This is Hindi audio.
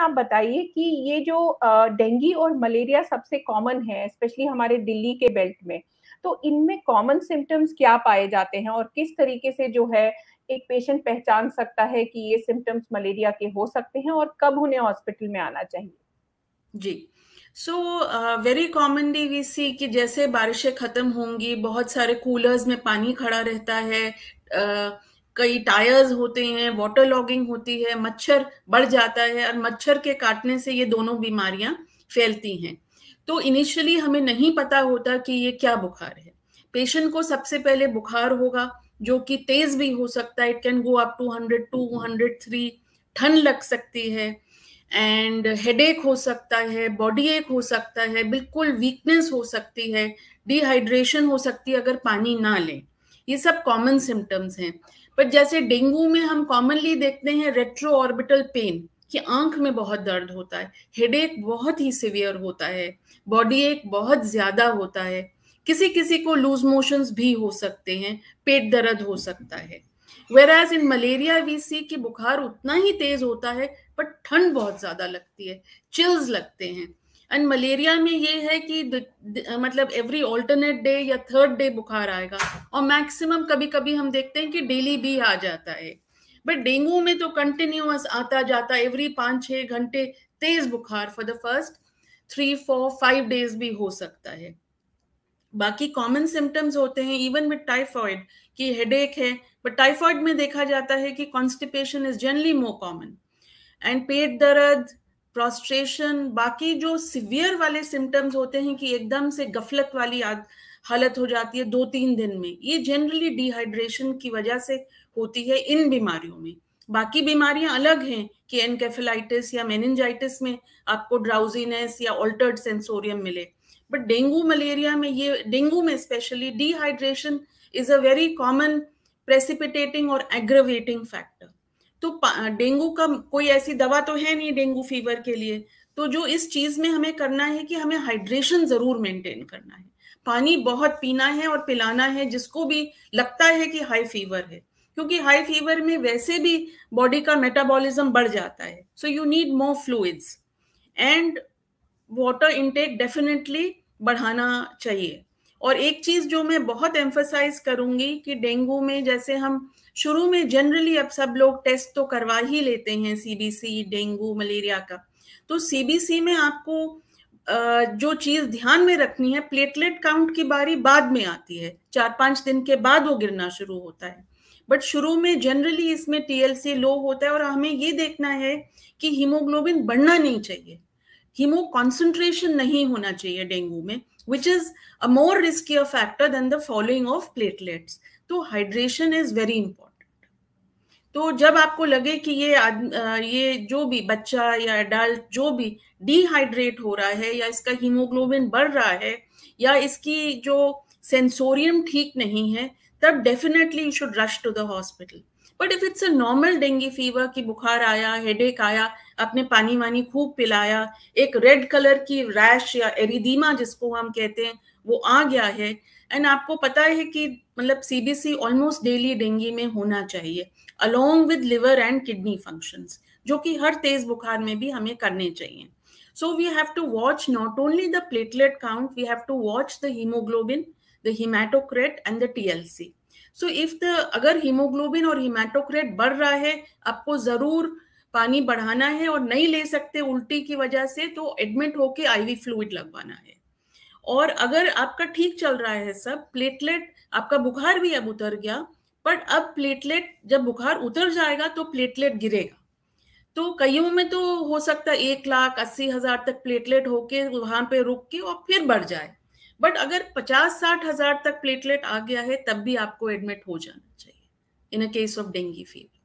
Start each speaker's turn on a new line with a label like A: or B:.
A: आप बताइए कि ये जो डेंगू और मलेरिया सबसे कॉमन है स्पेशली हमारे दिल्ली के बेल्ट में तो इनमें कॉमन सिम्टम्स क्या पाए जाते हैं और किस तरीके से जो है एक पेशेंट पहचान सकता है कि ये सिम्टम्स मलेरिया के हो सकते हैं और कब उन्हें हॉस्पिटल में आना चाहिए जी so very commonly we see कि जैसे बारिशें खत्म होंगी बहुत सारे कूलर्स में पानी खड़ा रहता है uh, कई टायर्स होते हैं वाटर लॉगिंग होती है मच्छर बढ़ जाता है और मच्छर के काटने से ये दोनों बीमारियां फैलती हैं तो इनिशियली हमें नहीं पता होता कि ये क्या बुखार है पेशेंट को सबसे पहले बुखार होगा जो कि तेज भी हो सकता है it can go up to hundred two hundred three ठंड लग सकती है एंड हेड हो सकता है बॉडी एक हो सकता है बिल्कुल वीकनेस हो सकती है डिहाइड्रेशन हो सकती है अगर पानी ना लें ये सब कॉमन सिम्टम्स हैं पर जैसे डेंगू में हम कॉमनली देखते हैं रेट्रो ऑर्बिटल पेन कि आंख में बहुत दर्द होता है एक बहुत ही सिवियर होता है बॉडी एक बहुत ज्यादा होता है किसी किसी को लूज मोशंस भी हो सकते हैं पेट दर्द हो सकता है whereas in malaria we see कि बुखार उतना ही तेज होता है पर ठंड बहुत ज्यादा लगती है चिल्स लगते हैं एंड मलेरिया में ये है कि द, द, मतलब एवरी ऑल्टरनेट डे या थर्ड डे बुखार आएगा और मैक्सिमम कभी कभी हम देखते हैं कि डेली भी आ जाता है बट डेंगू में तो कंटिन्यूस आता जाता एवरी पाँच छः घंटे तेज बुखार for the first three four five days भी हो सकता है बाकी कॉमन सिम्टम्स होते हैं इवन विद टाइफॉइड कि हेडेक है बट टाइफॉइड में देखा जाता है कि constipation is generally more common and पेट दर्द प्रोस्ट्रेशन बाकी जो सिवियर वाले सिम्टम्स होते हैं कि एकदम से गफलत वाली हालत हो जाती है दो तीन दिन में ये जनरली डिहाइड्रेशन की वजह से होती है इन बीमारियों में बाकी बीमारियां अलग हैं कि एनकेफेलाइटिस या मेनिनजाइटिस में आपको ड्राउजीनेस या ऑल्टर्ड सेंसोरियम मिले बट डेंगू मलेरिया में ये डेंगू में specially dehydration is a very common precipitating और एग्रवेटिंग फैक्टर तो डेंगू का कोई ऐसी दवा तो है नहीं डेंगू फीवर के लिए तो जो इस चीज में हमें करना है कि हमें हाइड्रेशन जरूर मेंटेन करना है पानी बहुत पीना है और पिलाना है जिसको भी लगता है कि हाई फीवर है क्योंकि हाई फीवर में वैसे भी बॉडी का मेटाबॉलिज्म बढ़ जाता है so you need more fluids and water intake definitely बढ़ाना चाहिए और एक चीज जो मैं बहुत एम्फोसाइज करूंगी कि डेंगू में जैसे हम शुरू में जनरली अब सब लोग टेस्ट तो करवा ही लेते हैं सीबीसी डेंगू मलेरिया का तो सीबीसी में आपको जो चीज ध्यान में रखनी है प्लेटलेट काउंट की बारी बाद में आती है चार पांच दिन के बाद वो गिरना शुरू होता है बट शुरू में जनरली इसमें टीएलसी लो होता है और हमें ये देखना है कि हीमोग्लोबिन बढ़ना नहीं चाहिए हीमो कॉन्सेंट्रेशन नहीं होना चाहिए डेंगू में which is a more riskier factor than the following of platelets तो हाइड्रेशन इज वेरी इंपॉर्टेंट तो जब आपको लगे कि ये ये जो भी बच्चा या एडल्ट जो भी डिहाइड्रेट हो रहा है या इसका हीमोग्लोबिन बढ़ रहा है या इसकी जो सेंसोरियम ठीक नहीं है तब definitely you should rush to the hospital but if it's a normal dengue fever की बुखार आया हेडेक आया आपने पानी वानी खूब पिलाया एक रेड कलर की रैश या एरिदीमा जिसको हम कहते हैं वो आ गया है एंड आपको पता है कि मतलब सीबीसी ऑलमोस्ट डेली डेंगू में होना चाहिए along with liver and kidney functions जो कि हर तेज बुखार में भी हमें करने चाहिए so we have to watch not only the platelet count we have to watch the haemoglobin the haematocrit and the TLC so if the अगर हीमोग्लोबिन और हिमाटोक्रेट बढ़ रहा है आपको जरूर पानी बढ़ाना है और नहीं ले सकते उल्टी की वजह से तो एडमिट होके आईवी फ्लूड लगवाना है और अगर आपका ठीक चल रहा है सब प्लेटलेट आपका बुखार भी अब उतर गया बट अब प्लेटलेट जब बुखार उतर जाएगा तो प्लेटलेट गिरेगा तो कईयों में तो हो सकता है एक लाख अस्सी हजार तक प्लेटलेट होके वहां पे रुक के और फिर बढ़ जाए बट अगर पचास साठ हजार तक प्लेटलेट आ गया है तब भी आपको एडमिट हो जाना चाहिए in a case of dengue fever